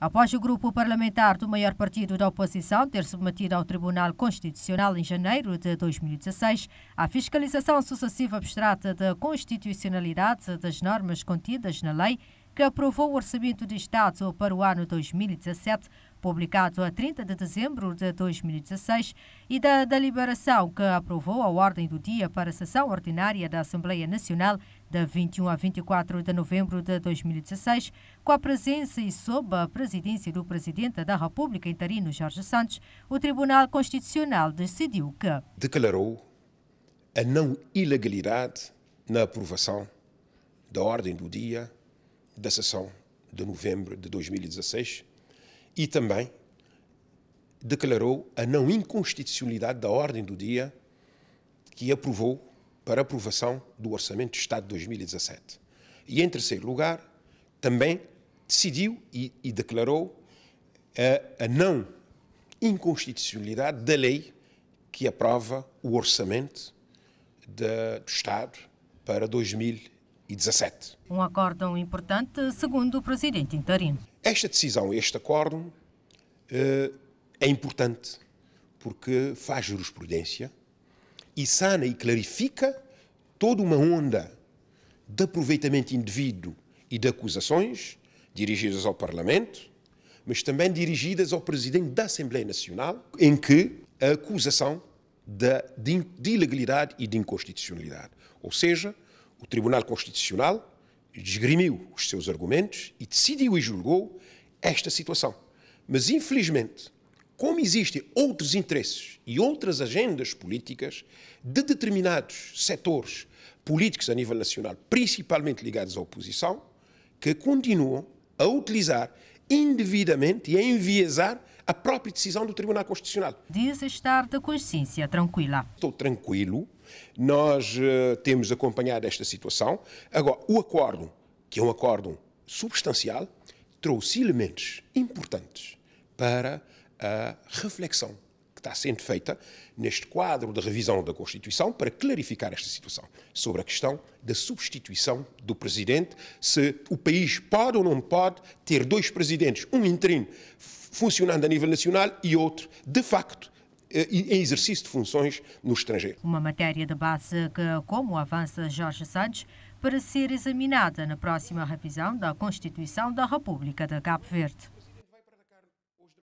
Após o grupo parlamentar do maior partido da oposição ter submetido ao Tribunal Constitucional em janeiro de 2016 a fiscalização sucessiva abstrata da constitucionalidade das normas contidas na lei que aprovou o Orçamento de Estado para o ano 2017, publicado a 30 de dezembro de 2016, e da deliberação que aprovou a ordem do dia para a sessão ordinária da Assembleia Nacional de 21 a 24 de novembro de 2016, com a presença e sob a presidência do Presidente da República interino Jorge Santos, o Tribunal Constitucional decidiu que declarou a não ilegalidade na aprovação da ordem do dia da sessão de novembro de 2016 e também declarou a não inconstitucionalidade da ordem do dia que aprovou para aprovação do Orçamento de Estado de 2017. E, em terceiro lugar, também decidiu e, e declarou a, eh, a não inconstitucionalidade da lei que aprova o Orçamento de, do Estado para 2017. Um acórdão importante, segundo o presidente interino. Esta decisão, este acórdão, eh, é importante porque faz jurisprudência e sana e clarifica toda uma onda de aproveitamento indevido e de acusações dirigidas ao Parlamento, mas também dirigidas ao Presidente da Assembleia Nacional, em que a acusação de, de, de ilegalidade e de inconstitucionalidade. Ou seja, o Tribunal Constitucional desgrimiu os seus argumentos e decidiu e julgou esta situação. Mas, infelizmente, como existem outros interesses e outras agendas políticas de determinados setores políticos a nível nacional, principalmente ligados à oposição, que continuam a utilizar indevidamente e a enviesar a própria decisão do Tribunal Constitucional. Diz estar da consciência tranquila. Estou tranquilo, nós uh, temos acompanhado esta situação. Agora, o acordo, que é um acordo substancial, trouxe elementos importantes para a reflexão que está sendo feita neste quadro de revisão da Constituição para clarificar esta situação sobre a questão da substituição do presidente, se o país pode ou não pode ter dois presidentes, um interino funcionando a nível nacional e outro, de facto, eh, em exercício de funções no estrangeiro. Uma matéria de base que, como avança Jorge Santos, para ser examinada na próxima revisão da Constituição da República de Cabo Verde.